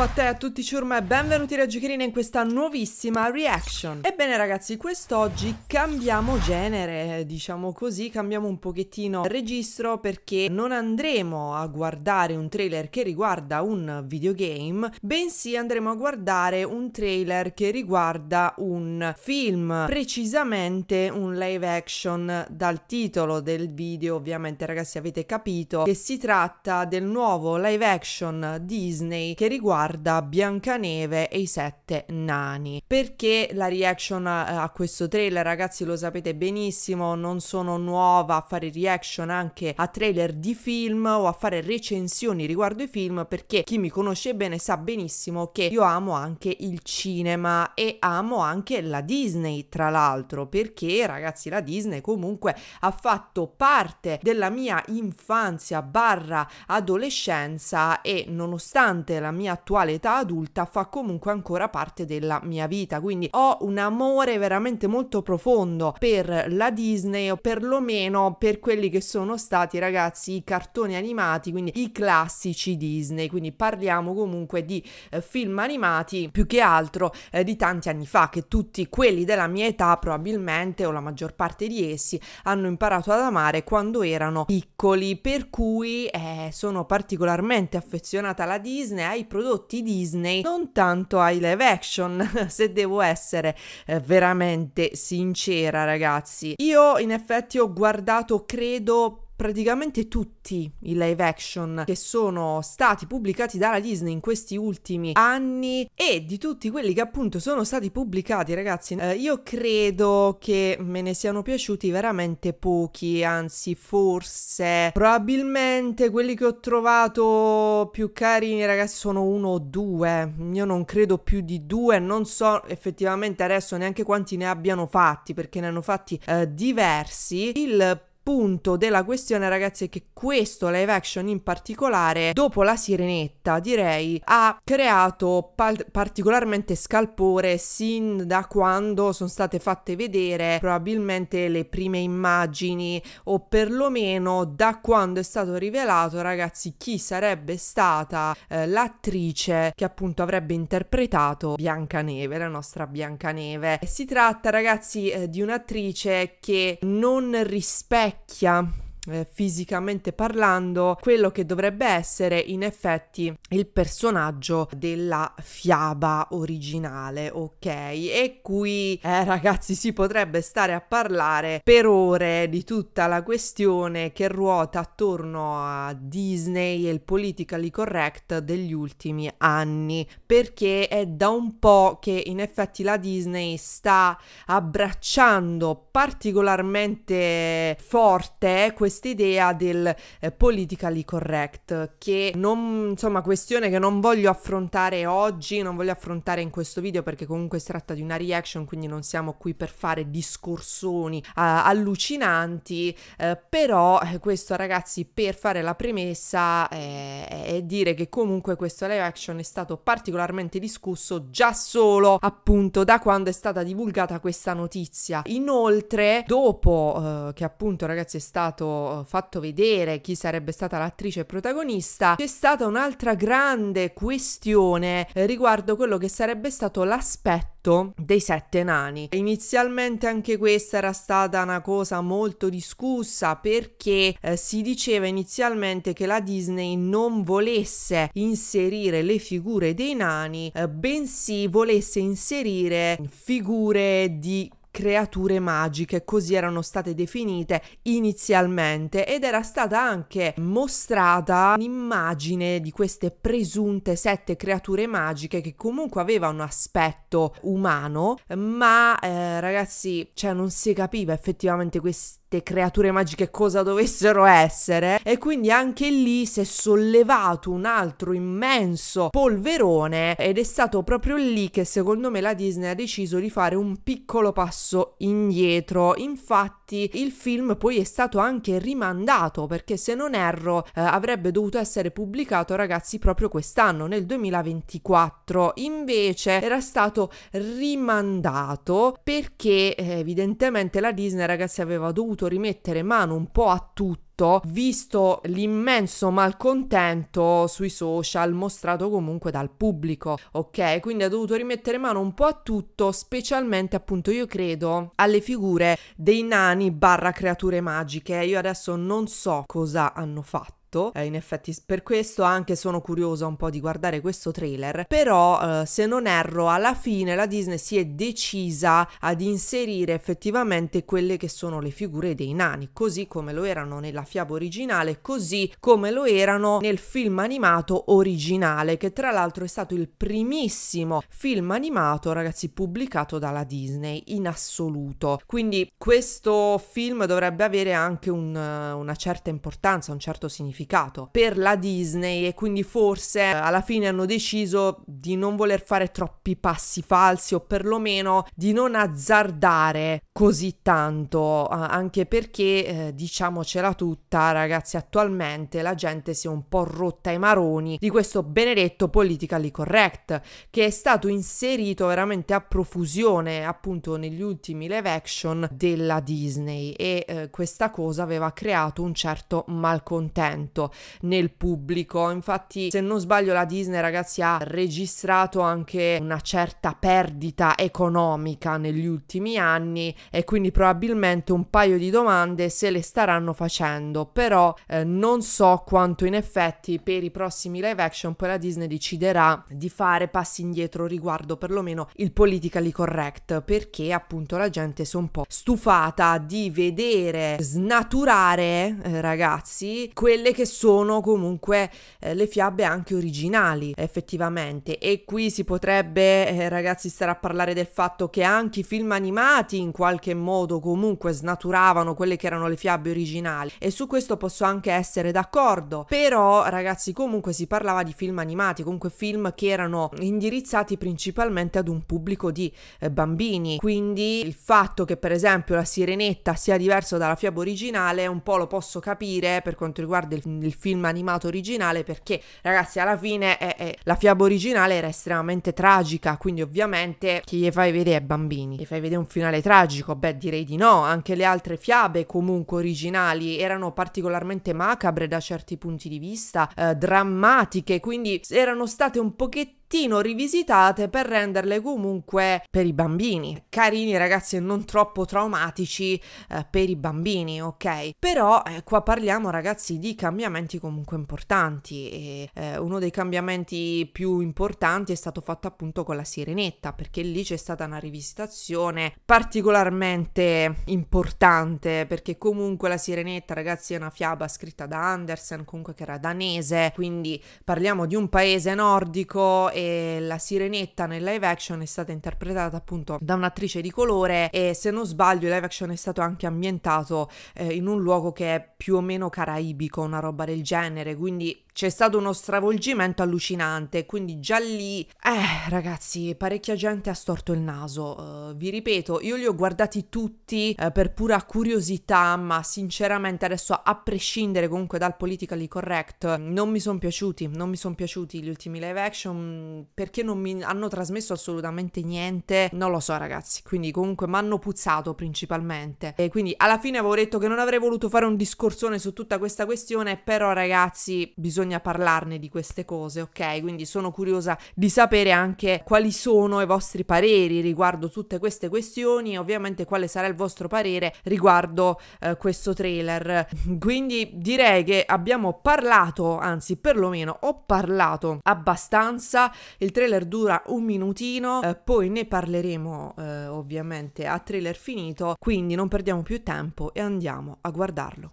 a te, a tutti ciurma e benvenuti Raggiocherina in questa nuovissima reaction Ebbene ragazzi, quest'oggi cambiamo genere, diciamo così, cambiamo un pochettino registro perché non andremo a guardare un trailer che riguarda un videogame Bensì andremo a guardare un trailer che riguarda un film, precisamente un live action dal titolo del video Ovviamente ragazzi avete capito che si tratta del nuovo live action Disney che riguarda riguarda Biancaneve e i sette nani. Perché la reaction a, a questo trailer, ragazzi, lo sapete benissimo, non sono nuova a fare reaction anche a trailer di film o a fare recensioni riguardo i film, perché chi mi conosce bene sa benissimo che io amo anche il cinema e amo anche la Disney, tra l'altro, perché ragazzi, la Disney comunque ha fatto parte della mia infanzia barra adolescenza e nonostante la mia attuale l'attuale età adulta fa comunque ancora parte della mia vita, quindi ho un amore veramente molto profondo per la Disney o perlomeno per quelli che sono stati ragazzi i cartoni animati, quindi i classici Disney, quindi parliamo comunque di eh, film animati più che altro eh, di tanti anni fa che tutti quelli della mia età probabilmente o la maggior parte di essi hanno imparato ad amare quando erano piccoli, per cui eh, sono particolarmente affezionata alla Disney, ai prodotti prodotti Disney, non tanto ai live action, se devo essere eh, veramente sincera, ragazzi. Io in effetti ho guardato, credo, praticamente tutti i live action che sono stati pubblicati dalla Disney in questi ultimi anni e di tutti quelli che appunto sono stati pubblicati ragazzi eh, io credo che me ne siano piaciuti veramente pochi anzi forse probabilmente quelli che ho trovato più carini ragazzi sono uno o due io non credo più di due non so effettivamente adesso neanche quanti ne abbiano fatti perché ne hanno fatti eh, diversi il punto della questione, ragazzi, è che questo live action in particolare, dopo la sirenetta, direi, ha creato particolarmente scalpore sin da quando sono state fatte vedere probabilmente le prime immagini o perlomeno da quando è stato rivelato, ragazzi, chi sarebbe stata eh, l'attrice che appunto avrebbe interpretato Biancaneve, la nostra Biancaneve. Si tratta, ragazzi, eh, di un'attrice che non rispecchia vecchia eh, fisicamente parlando quello che dovrebbe essere in effetti il personaggio della fiaba originale ok e qui eh, ragazzi si potrebbe stare a parlare per ore di tutta la questione che ruota attorno a Disney e il politically correct degli ultimi anni perché è da un po' che in effetti la Disney sta abbracciando particolarmente forte questo eh, idea del eh, politically correct, che non, insomma, questione che non voglio affrontare oggi, non voglio affrontare in questo video perché comunque si tratta di una reaction, quindi non siamo qui per fare discorsoni uh, allucinanti, eh, però eh, questo ragazzi per fare la premessa eh, è dire che comunque questo live action è stato particolarmente discusso già solo appunto da quando è stata divulgata questa notizia. Inoltre, dopo eh, che appunto ragazzi è stato eh, fatto vedere chi sarebbe stata l'attrice protagonista, c'è stata un'altra grande questione eh, riguardo quello che sarebbe stato l'aspetto dei sette nani. Inizialmente anche questa era stata una cosa molto discussa perché eh, si diceva inizialmente che la Disney non volesse inserire le figure dei nani, eh, bensì volesse inserire figure di creature magiche, così erano state definite inizialmente ed era stata anche mostrata un'immagine di queste presunte sette creature magiche che comunque avevano un aspetto umano, ma eh, ragazzi, cioè non si capiva effettivamente questa creature magiche cosa dovessero essere e quindi anche lì si è sollevato un altro immenso polverone ed è stato proprio lì che secondo me la Disney ha deciso di fare un piccolo passo indietro infatti il film poi è stato anche rimandato perché se non erro eh, avrebbe dovuto essere pubblicato ragazzi proprio quest'anno nel 2024 invece era stato rimandato perché eh, evidentemente la Disney ragazzi aveva dovuto dovuto rimettere mano un po' a tutto visto l'immenso malcontento sui social mostrato comunque dal pubblico, ok? Quindi ha dovuto rimettere mano un po' a tutto, specialmente appunto io credo alle figure dei nani barra creature magiche. Io adesso non so cosa hanno fatto fatto. Eh, in effetti per questo anche sono curiosa un po' di guardare questo trailer, però eh, se non erro alla fine la Disney si è decisa ad inserire effettivamente quelle che sono le figure dei nani, così come lo erano nella fiaba originale, così come lo erano nel film animato originale, che tra l'altro è stato il primissimo film animato, ragazzi, pubblicato dalla Disney in assoluto. Quindi questo film dovrebbe avere anche un, una certa importanza, un certo significato sacrificato per la Disney e quindi forse eh, alla fine hanno deciso di non voler fare troppi passi falsi o perlomeno di non azzardare così tanto, anche perché eh, diciamocela tutta, ragazzi, attualmente la gente si è un po' rotta ai maroni di questo benedetto politically correct che è stato inserito veramente a profusione appunto negli ultimi live action della Disney e eh, questa cosa aveva creato un certo malcontento talento nel pubblico. Infatti, se non sbaglio, la Disney, ragazzi, ha registrato anche una certa perdita economica negli ultimi anni e quindi probabilmente un paio di domande se le staranno facendo, però eh, non so quanto in effetti per i prossimi live action poi la Disney deciderà di fare passi indietro riguardo perlomeno il politically correct, perché appunto la gente si è un po' stufata di vedere snaturare, eh, ragazzi, quelle che che sono comunque eh, le fiabe anche originali effettivamente e qui si potrebbe eh, ragazzi stare a parlare del fatto che anche i film animati in qualche modo comunque snaturavano quelle che erano le fiabe originali e su questo posso anche essere d'accordo però ragazzi comunque si parlava di film animati comunque film che erano indirizzati principalmente ad un pubblico di eh, bambini quindi il fatto che per esempio la sirenetta sia diversa dalla fiaba originale un po' lo posso capire per quanto riguarda il il film animato originale perché ragazzi alla fine è, eh, è, eh, la fiaba originale era estremamente tragica quindi ovviamente chi gli fai vedere ai bambini gli fai vedere un finale tragico beh direi di no anche le altre fiabe comunque originali erano particolarmente macabre da certi punti di vista eh, drammatiche quindi erano state un pochettino pochettino rivisitate per renderle comunque per i bambini. Carini ragazzi e non troppo traumatici eh, per i bambini, ok? Però eh, qua parliamo ragazzi di cambiamenti comunque importanti e eh, uno dei cambiamenti più importanti è stato fatto appunto con la sirenetta perché lì c'è stata una rivisitazione particolarmente importante perché comunque la sirenetta ragazzi è una fiaba scritta da Andersen comunque che era danese quindi parliamo di un paese nordico e la sirenetta nel live action è stata interpretata appunto da un'attrice di colore e se non sbaglio il live action è stato anche ambientato eh, in un luogo che è più o meno caraibico, una roba del genere, quindi c'è stato uno stravolgimento allucinante, quindi già lì, eh ragazzi, parecchia gente ha storto il naso. Uh, vi ripeto, io li ho guardati tutti uh, per pura curiosità, ma sinceramente adesso a prescindere comunque dal politically correct, non mi sono piaciuti, non mi sono piaciuti gli ultimi live action perché non mi hanno trasmesso assolutamente niente, non lo so ragazzi, quindi comunque mi hanno puzzato principalmente. E quindi alla fine avevo detto che non avrei voluto fare un discorsone su tutta questa questione, però ragazzi, bisogna bisogna parlarne di queste cose, ok? Quindi sono curiosa di sapere anche quali sono i vostri pareri riguardo tutte queste questioni e ovviamente quale sarà il vostro parere riguardo eh, questo trailer. Quindi direi che abbiamo parlato, anzi perlomeno ho parlato abbastanza, il trailer dura un minutino, eh, poi ne parleremo eh, ovviamente a trailer finito, quindi non perdiamo più tempo e andiamo a guardarlo.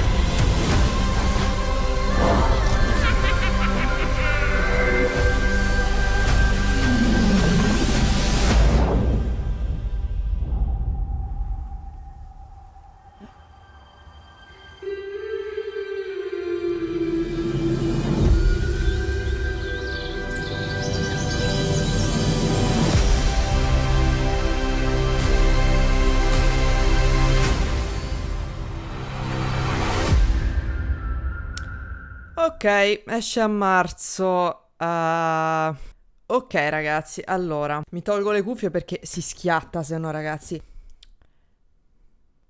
Thank you. Ok, esce a marzo. Uh... Ok ragazzi, allora, mi tolgo le cuffie perché si schiatta, se no ragazzi.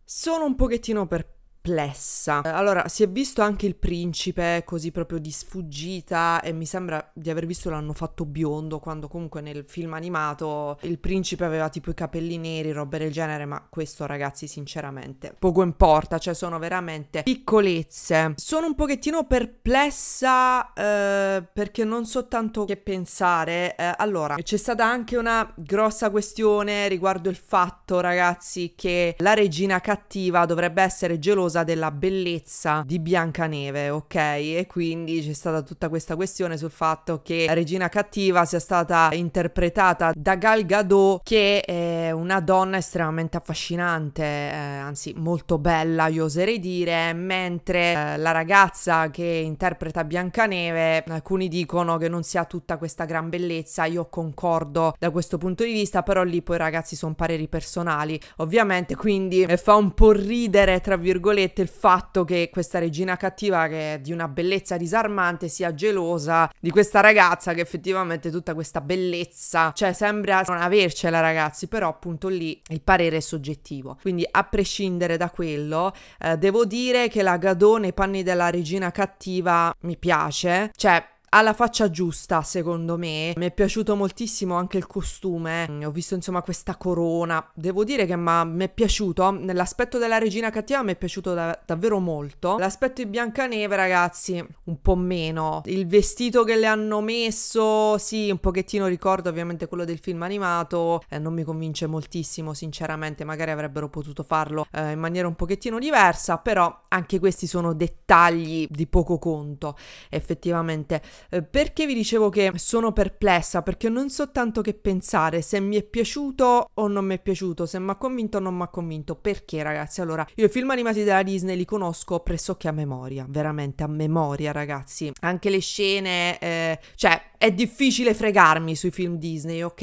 Sono un pochettino perplesso perplessa. Eh, allora, si è visto anche il principe così proprio di sfuggita e mi sembra di aver visto l'hanno fatto biondo quando comunque nel film animato il principe aveva tipo i capelli neri, robe del genere, ma questo ragazzi sinceramente poco importa, cioè sono veramente piccolezze. Sono un pochettino perplessa eh, perché non so tanto che pensare. Eh, allora, c'è stata anche una grossa questione riguardo il fatto, ragazzi, che la regina cattiva dovrebbe essere gelosa gelosa della bellezza di Biancaneve, ok? E quindi c'è stata tutta questa questione sul fatto che la Regina Cattiva sia stata interpretata da Gal Gadot, che è una donna estremamente affascinante, eh, anzi molto bella, io oserei dire, mentre eh, la ragazza che interpreta Biancaneve, alcuni dicono che non sia tutta questa gran bellezza, io concordo da questo punto di vista, però lì poi ragazzi sono pareri personali, ovviamente, quindi eh, fa un po' ridere, tra virgolette, virgolette, il fatto che questa regina cattiva, che è di una bellezza disarmante, sia gelosa di questa ragazza che effettivamente tutta questa bellezza, cioè sembra non avercela ragazzi, però appunto lì il parere è soggettivo. Quindi a prescindere da quello, eh, devo dire che la Gadone nei panni della regina cattiva mi piace, cioè la faccia giusta, secondo me. Mi è piaciuto moltissimo anche il costume. Mm, ho visto insomma questa corona. Devo dire che mi è piaciuto. Nell'aspetto della regina cattiva mi è piaciuto da davvero molto. L'aspetto di Biancaneve, ragazzi, un po' meno. Il vestito che le hanno messo, sì, un pochettino ricordo ovviamente quello del film animato. Eh, non mi convince moltissimo, sinceramente. Magari avrebbero potuto farlo eh, in maniera un pochettino diversa. Però anche questi sono dettagli di poco conto, effettivamente. Eh, perché vi dicevo che sono perplessa? Perché non so tanto che pensare, se mi è piaciuto o non mi è piaciuto, se mi ha convinto o non mi ha convinto. Perché ragazzi? Allora, io i film animati della Disney li conosco pressoché a memoria, veramente a memoria ragazzi. Anche le scene, eh, cioè è difficile fregarmi sui film Disney, ok?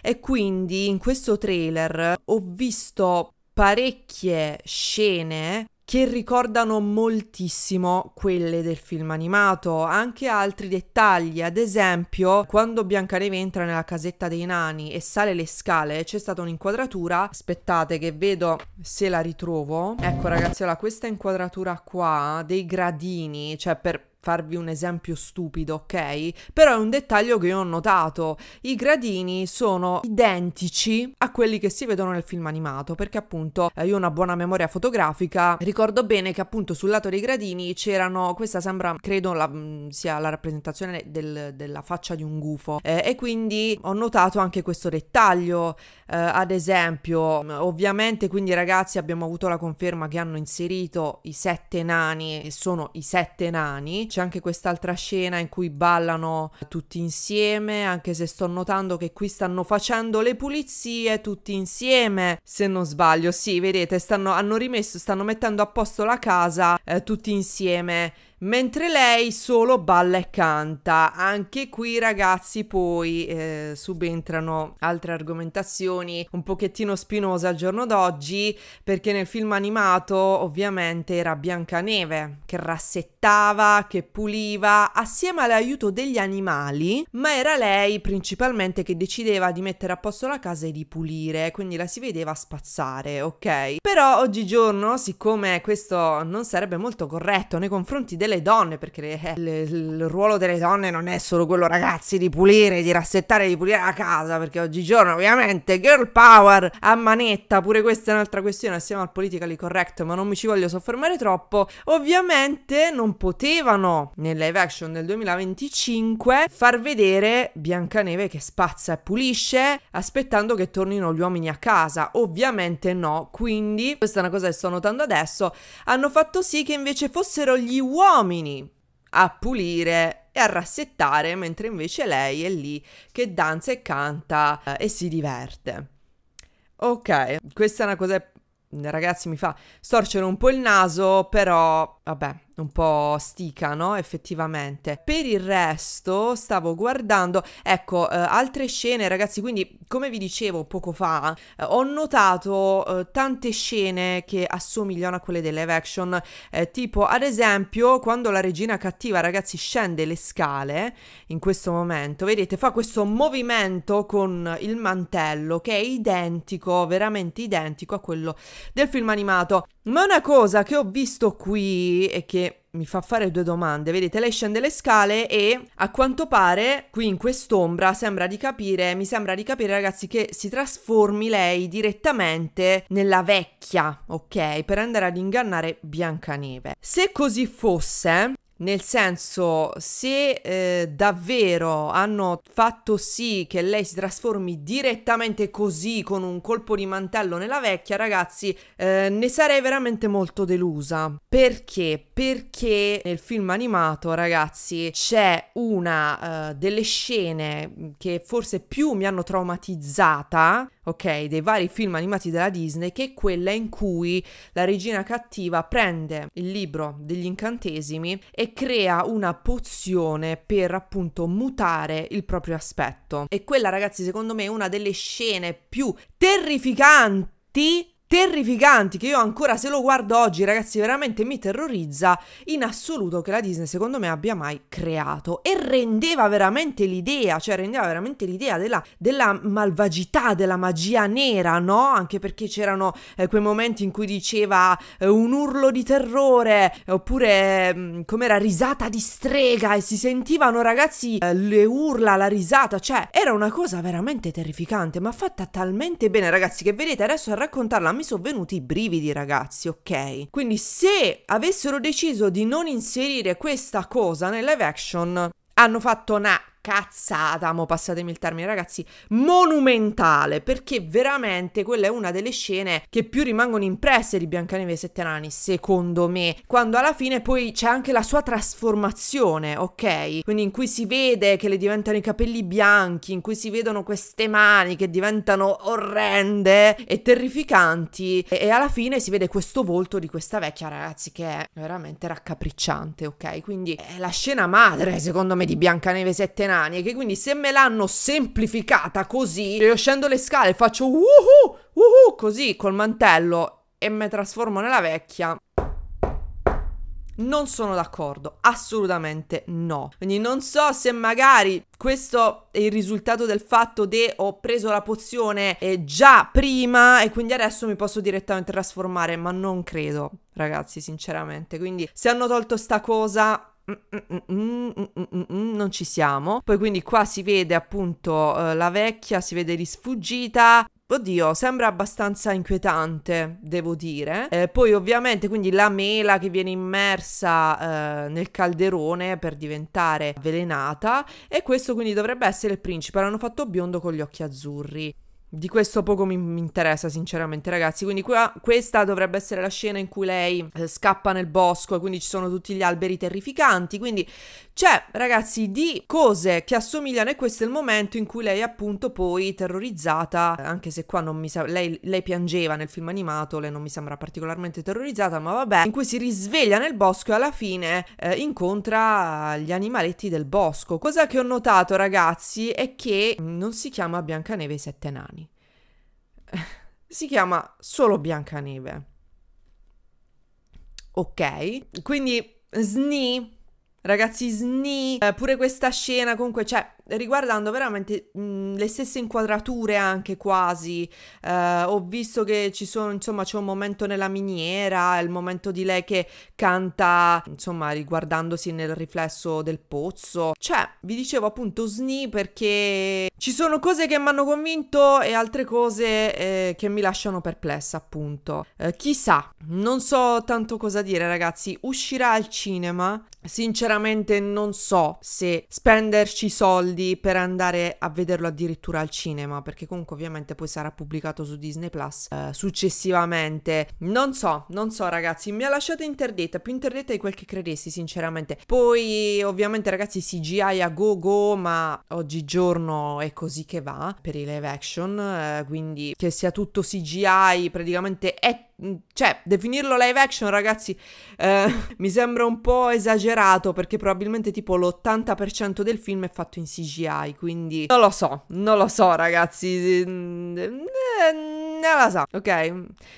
E quindi in questo trailer ho visto parecchie scene che ricordano moltissimo quelle del film animato, anche altri dettagli, ad esempio quando Biancaneve entra nella casetta dei nani e sale le scale c'è stata un'inquadratura, aspettate che vedo se la ritrovo, ecco ragazzi allora questa inquadratura qua dei gradini, cioè per farvi un esempio stupido, ok? Però è un dettaglio che io ho notato. I gradini sono identici a quelli che si vedono nel film animato, perché appunto eh, io ho una buona memoria fotografica, ricordo bene che appunto sul lato dei gradini c'erano, questa sembra, credo la, mm, sia la rappresentazione del, della faccia di un gufo, eh, e quindi ho notato anche questo dettaglio, eh, ad esempio, mm, ovviamente quindi ragazzi abbiamo avuto la conferma che hanno inserito i sette nani e sono i sette nani, c'è anche quest'altra scena in cui ballano tutti insieme, anche se sto notando che qui stanno facendo le pulizie tutti insieme, se non sbaglio. Sì, vedete, stanno, hanno rimesso, stanno mettendo a posto la casa eh, tutti insieme mentre lei solo balla e canta. Anche qui ragazzi poi eh, subentrano altre argomentazioni un pochettino spinose al giorno d'oggi perché nel film animato ovviamente era Biancaneve che rassettava, che puliva assieme all'aiuto degli animali, ma era lei principalmente che decideva di mettere a posto la casa e di pulire, quindi la si vedeva spazzare, ok? Però oggigiorno, siccome questo non sarebbe molto corretto nei confronti del le donne, perché il, eh, il ruolo delle donne non è solo quello, ragazzi, di pulire, di rassettare, di pulire la casa, perché oggigiorno ovviamente girl power a manetta, pure questa è un'altra questione assieme al politically correct, ma non mi ci voglio soffermare troppo. Ovviamente non potevano nel live action del 2025 far vedere Biancaneve che spazza e pulisce aspettando che tornino gli uomini a casa. Ovviamente no, quindi questa è una cosa che sto notando adesso, hanno fatto sì che invece fossero gli uomini uomini a pulire e a rassettare, mentre invece lei è lì che danza e canta eh, e si diverte. Ok, questa è una cosa ragazzi mi fa storcere un po' il naso, però vabbè, un po' stica, no? Effettivamente. Per il resto stavo guardando, ecco, eh, altre scene, ragazzi, quindi come vi dicevo poco fa, eh, ho notato eh, tante scene che assomigliano a quelle delle live action, eh, tipo ad esempio quando la regina cattiva, ragazzi, scende le scale in questo momento, vedete, fa questo movimento con il mantello che è identico, veramente identico a quello del film animato. Ma una cosa che ho visto qui e che mi fa fare due domande. Vedete, lei scende le scale e a quanto pare qui in quest'ombra sembra di capire, mi sembra di capire ragazzi che si trasformi lei direttamente nella vecchia, ok? Per andare ad ingannare Biancaneve. Se così fosse, nel senso, se eh, davvero hanno fatto sì che lei si trasformi direttamente così con un colpo di mantello nella vecchia, ragazzi, eh, ne sarei veramente molto delusa. Perché? Perché nel film animato, ragazzi, c'è una eh, delle scene che forse più mi hanno traumatizzata ok, dei vari film animati della Disney, che è quella in cui la regina cattiva prende il libro degli incantesimi e crea una pozione per appunto mutare il proprio aspetto. E quella, ragazzi, secondo me è una delle scene più terrificanti terrificanti che io ancora se lo guardo oggi ragazzi veramente mi terrorizza in assoluto che la Disney secondo me abbia mai creato e rendeva veramente l'idea cioè rendeva veramente l'idea della, della, malvagità della magia nera no anche perché c'erano eh, quei momenti in cui diceva eh, un urlo di terrore eh, oppure mm, com'era risata di strega e si sentivano ragazzi eh, le urla la risata cioè era una cosa veramente terrificante ma fatta talmente bene ragazzi che vedete adesso a raccontarla mi sono venuti i brividi ragazzi, ok? Quindi se avessero deciso di non inserire questa cosa nel live action, hanno fatto una cazzata, mo passatemi il termine ragazzi, monumentale, perché veramente quella è una delle scene che più rimangono impresse di Biancaneve e Sette Nani, secondo me, quando alla fine poi c'è anche la sua trasformazione, ok? Quindi in cui si vede che le diventano i capelli bianchi, in cui si vedono queste mani che diventano orrende e terrificanti e, e alla fine si vede questo volto di questa vecchia ragazzi che è veramente raccapricciante, ok? Quindi è la scena madre, secondo me, di Biancaneve e Sette Nani manie che quindi se me l'hanno semplificata così, io scendo le scale e faccio uhu, uhu, così col mantello e mi trasformo nella vecchia, non sono d'accordo, assolutamente no. Quindi non so se magari questo è il risultato del fatto che ho preso la pozione eh, già prima e quindi adesso mi posso direttamente trasformare, ma non credo, ragazzi, sinceramente. Quindi se hanno tolto sta cosa non ci siamo. Poi quindi qua si vede appunto eh, la vecchia, si vede risfuggita. Oddio, sembra abbastanza inquietante, devo dire. Eh, poi ovviamente quindi la mela che viene immersa eh, nel calderone per diventare avvelenata e questo quindi dovrebbe essere il principe. L'hanno fatto biondo con gli occhi azzurri. Di questo poco mi, mi, interessa sinceramente ragazzi, quindi qua, questa dovrebbe essere la scena in cui lei eh, scappa nel bosco e quindi ci sono tutti gli alberi terrificanti, quindi cioè, ragazzi, di cose che assomigliano e questo è il momento in cui lei appunto poi terrorizzata, anche se qua non mi sa... Lei, lei piangeva nel film animato, lei non mi sembra particolarmente terrorizzata, ma vabbè, in cui si risveglia nel bosco e alla fine eh, incontra gli animaletti del bosco. Cosa che ho notato, ragazzi, è che non si chiama Biancaneve i sette nani. si chiama solo Biancaneve. Ok, quindi Sni Ragazzi, Snee, eh, pure questa scena, comunque, cioè, riguardando veramente mh, mhmm, le stesse inquadrature anche quasi, eh, ho visto che ci sono, insomma, c'è un momento nella miniera, il momento di lei che canta, insomma, riguardandosi nel riflesso del pozzo. Cioè, vi dicevo appunto Sni perché ci sono cose che mi hanno convinto e altre cose eh, che mi lasciano perplessa, appunto. Eh, chissà, non so tanto cosa dire, ragazzi, uscirà al cinema. Sinceramente non so se spenderci soldi quindi per andare a vederlo addirittura al cinema, perché comunque ovviamente poi sarà pubblicato su Disney Plus eh, successivamente. Non so, non so ragazzi, mi ha lasciato interdetta, più interdetta di quel che credessi sinceramente. Poi ovviamente ragazzi CGI a go go, ma oggigiorno è così che va per i live action, eh, quindi che sia tutto CGI praticamente è mm, cioè, definirlo live action, ragazzi, eh, mi sembra un po' esagerato perché probabilmente tipo l'80% del film è fatto in CGI CGI, quindi non lo so, non lo so ragazzi, mm, mm, non la sa, ok?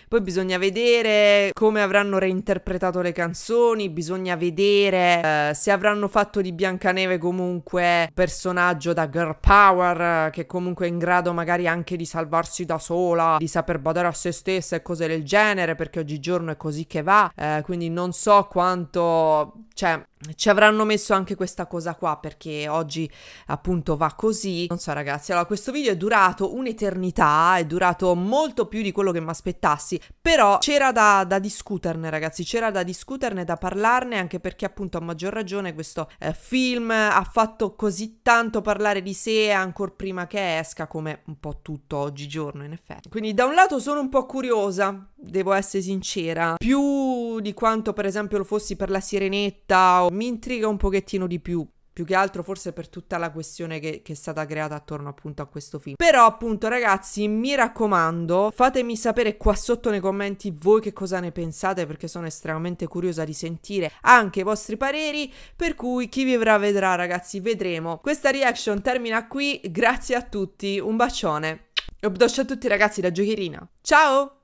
Poi bisogna vedere come avranno reinterpretato le canzoni, bisogna vedere eh, se avranno fatto di Biancaneve comunque un personaggio da girl power che comunque è in grado magari anche di salvarsi da sola, di saper badare a se stessa e cose del genere, perché oggigiorno è così che va, eh, quindi non so quanto, cioè, ci avranno messo anche questa cosa qua perché oggi appunto va così non so ragazzi allora questo video è durato un'eternità è durato molto più di quello che mi aspettassi però c'era da, da, discuterne ragazzi c'era da discuterne da parlarne anche perché appunto a maggior ragione questo eh, film ha fatto così tanto parlare di sé ancora prima che esca come un po' tutto oggigiorno in effetti quindi da un lato sono un po' curiosa devo essere sincera più di quanto per esempio lo fossi per la sirenetta mi intriga un pochettino di più più che altro forse per tutta la questione che, che, è stata creata attorno appunto a questo film. Però appunto ragazzi mi raccomando fatemi sapere qua sotto nei commenti voi che cosa ne pensate perché sono estremamente curiosa di sentire anche i vostri pareri per cui chi vivrà vedrà ragazzi vedremo. Questa reaction termina qui grazie a tutti un bacione e un a tutti ragazzi da giochierina. ciao!